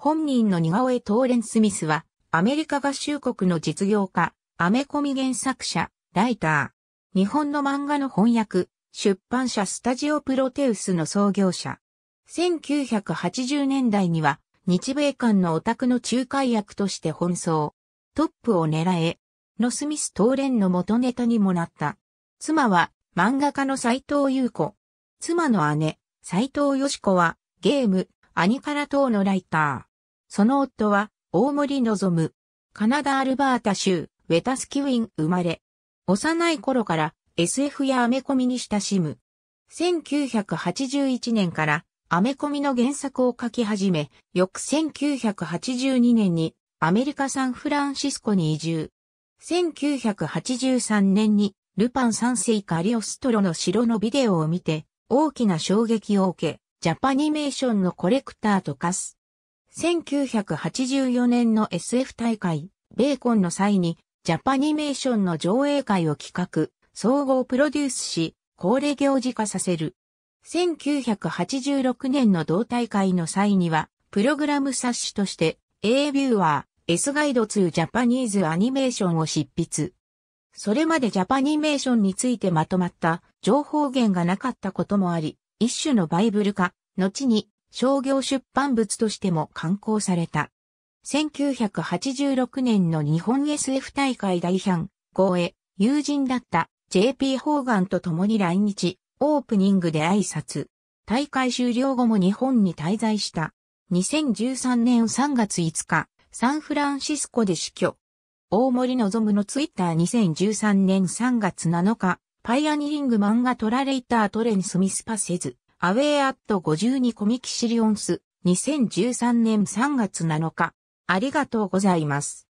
本人の似顔絵トーレン・スミスは、アメリカ合衆国の実業家、アメコミ原作者、ライター。日本の漫画の翻訳、出版社スタジオプロテウスの創業者。1980年代には、日米間のオタクの仲介役として奔走。トップを狙え、のスミス・トーレンの元ネタにもなった。妻は、漫画家の斎藤優子。妻の姉、斎藤よし子は、ゲーム、アニカラ等のライター。その夫は、大森望。カナダアルバータ州、ウェタスキウィン生まれ。幼い頃から SF やアメコミに親しむ。1981年からアメコミの原作を書き始め、翌1982年にアメリカサンフランシスコに移住。1983年にルパン三世カリオストロの城のビデオを見て大きな衝撃を受け、ジャパニメーションのコレクターと化す。1984年の SF 大会、ベーコンの際に、ジャパニメーションの上映会を企画、総合プロデュースし、恒例行事化させる。1986年の同大会の際には、プログラム冊子として、A ビューワー、S ガイド2ジャパニーズアニメーションを執筆。それまでジャパニメーションについてまとまった情報源がなかったこともあり、一種のバイブル化、後に商業出版物としても刊行された。1986年の日本 SF 大会大半、号へ、友人だった JP ホーガンと共に来日、オープニングで挨拶。大会終了後も日本に滞在した。2013年3月5日、サンフランシスコで死去。大森望のツイッター2013年3月7日、パイアニリング漫画トラレイタートレンスミスパセズ。アウェイアット52コミキシリオンス2013年3月7日。ありがとうございます。